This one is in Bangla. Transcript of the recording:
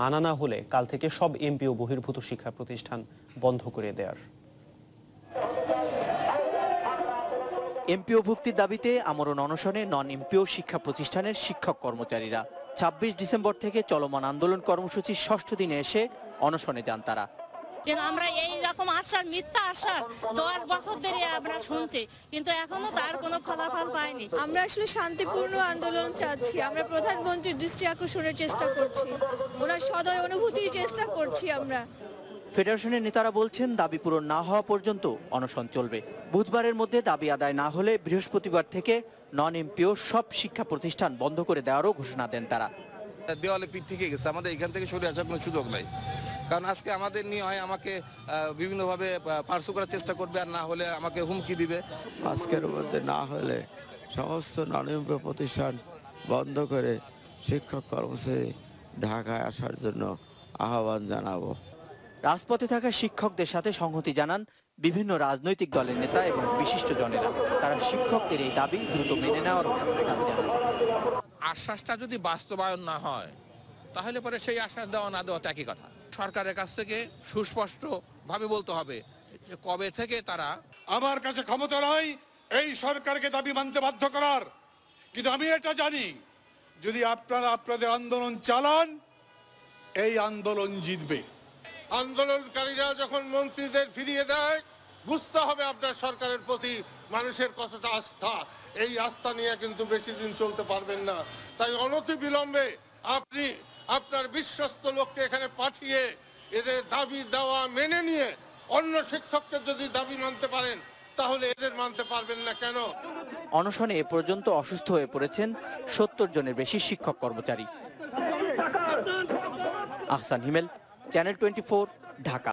মানা না হলে কাল থেকে সব এমপি ও বহির্ভূত শিক্ষা প্রতিষ্ঠান বন্ধ করে দেয়ার ভুক্তির দাবিতে আমরণ অনশনে নন এমপিও শিক্ষা প্রতিষ্ঠানের শিক্ষক কর্মচারীরা ২৬ ডিসেম্বর থেকে চলমান আন্দোলন কর্মসূচির ষষ্ঠ দিনে এসে অনশনে যান তারা কিন্তু আমরা এই রকম আশার মিথ্যা আশার দশ বছর ধরে আমরা শুনছি কিন্তু এখনো তার কোনো ফলাফল পাইনি আমরা আসলে শান্তিপূর্ণ আন্দোলন চাচ্ছি আমরা প্রধানমন্ত্রীর দৃষ্টি আকর্ষণের চেষ্টা করছি ওনার সদয় অনুভূতি চেষ্টা করছি আমরা ফেডারেশনের নেতারা বলছেন দাবি পূরণ না হওয়া পর্যন্ত অনশন চলবে বুধবারের মধ্যে দাবি আদায় না হলে বৃহস্পতিবার থেকে নন এমপিও সব শিক্ষা প্রতিষ্ঠান বন্ধ করে দেওয়ারও ঘোষণা দেন তারা দেওয়ালে পিঠ ঠিকই গেছে আমাদের এখান থেকে সরে আসার কোনো সুযোগ নাই কারণ আজকে আমাদের নিয়ে হয় আমাকে বিভিন্নভাবে পার্শ্ব করার চেষ্টা করবে আর না হলে আমাকে হুমকি দিবে আজকের মধ্যে না হলে সমস্ত ননিম্ব প্রতিষ্ঠান বন্ধ করে শিক্ষক কর্মচারী ঢাকায় আসার জন্য আহ্বান জানাবো রাজপথে থাকা শিক্ষকদের সাথে সংহতি জানান বিভিন্ন রাজনৈতিক দলের নেতা এবং বিশিষ্ট জনেরা তারা শিক্ষকদের এই দাবি দ্রুত মেনে নেওয়ার আশ্বাসটা যদি বাস্তবায়ন না হয় তাহলে পরে সেই আশ্বাস দেওয়া না দেওয়া একই কথা সরকারের কাছ থেকে সুস্পষ্টভাবে বলতে হবে কবে থেকে তারা আমার কাছে ক্ষমতা নয় এই সরকারকে দাবি মানতে বাধ্য করার কিন্তু আমি এটা জানি যদি আপনারা আপনাদের আন্দোলন চালান এই আন্দোলন জিতবে আন্দোলনকারীরা যখন মন্ত্রীদের ফিরিয়ে দেয় বুঝতে হবে আপনার সরকারের প্রতি মানুষের কতটা আস্থা এই আস্থা নিয়ে কিন্তু বেশি দিন চলতে পারবেন না তাই অনতি বিলম্বে আপনি আপনার বিশ্বস্ত লোককে এখানে পাঠিয়ে এদের দাবি দেওয়া মেনে নিয়ে অন্য শিক্ষককে যদি দাবি মানতে পারেন তাহলে এদের মানতে পারবেন না কেন অনশনে এ পর্যন্ত অসুস্থ হয়ে পড়েছেন সত্তর জনের বেশি শিক্ষক কর্মচারী আহসান হিমেল চ্যানেল টোয়েন্টি ঢাকা